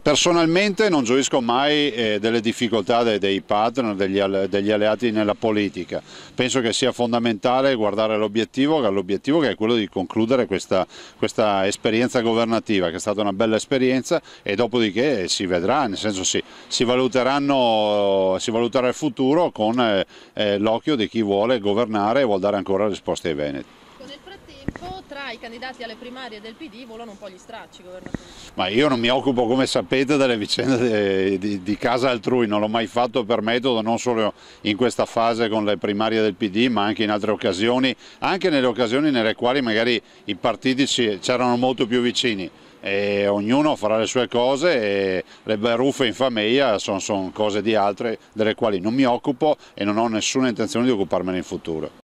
Personalmente non gioisco mai eh, delle difficoltà dei partner, degli alleati nella politica. Penso che sia fondamentale guardare l'obiettivo, l'obiettivo che è quello di concludere questa, questa, esperienza governativa, che è stata una bella esperienza e dopodiché si vedrà, nel senso si, si, si valuterà il futuro con eh, eh, l'occhio di chi vuole governare e vuole dare ancora risposte ai Veneti. Ecco, tra i candidati alle primarie del PD volano un po' gli stracci, governatore. Ma io non mi occupo, come sapete, delle vicende di, di, di casa altrui, non l'ho mai fatto per metodo, non solo in questa fase con le primarie del PD, ma anche in altre occasioni, anche nelle occasioni nelle quali magari i partiti c'erano molto più vicini e ognuno farà le sue cose e le baruffe in famiglia sono, sono cose di altre delle quali non mi occupo e non ho nessuna intenzione di occuparmene in futuro.